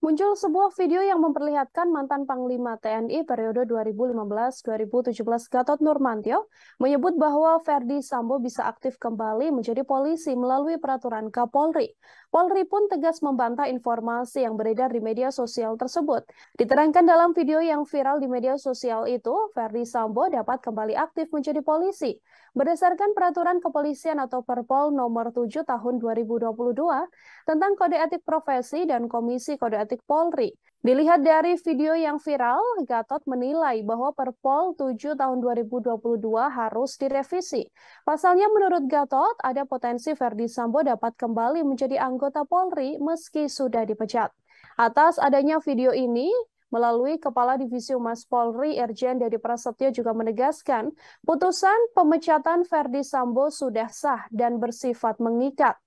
Muncul sebuah video yang memperlihatkan mantan Panglima TNI periode 2015-2017 Gatot Nurmantio menyebut bahwa Ferdi Sambo bisa aktif kembali menjadi polisi melalui peraturan Kapolri. Polri pun tegas membantah informasi yang beredar di media sosial tersebut. Diterangkan dalam video yang viral di media sosial itu, Ferdi Sambo dapat kembali aktif menjadi polisi. Berdasarkan peraturan kepolisian atau Perpol nomor 7 tahun 2022 tentang kode etik profesi dan komisi kode etik Etik Polri. Dilihat dari video yang viral, Gatot menilai bahwa Perpol 7 tahun 2022 harus direvisi. Pasalnya menurut Gatot, ada potensi Verdi Sambo dapat kembali menjadi anggota Polri meski sudah dipecat. Atas adanya video ini, Melalui Kepala Divisi Humas Polri, Irjen Dedi Prasetyo juga menegaskan, putusan pemecatan Verdi Sambo sudah sah dan bersifat mengikat.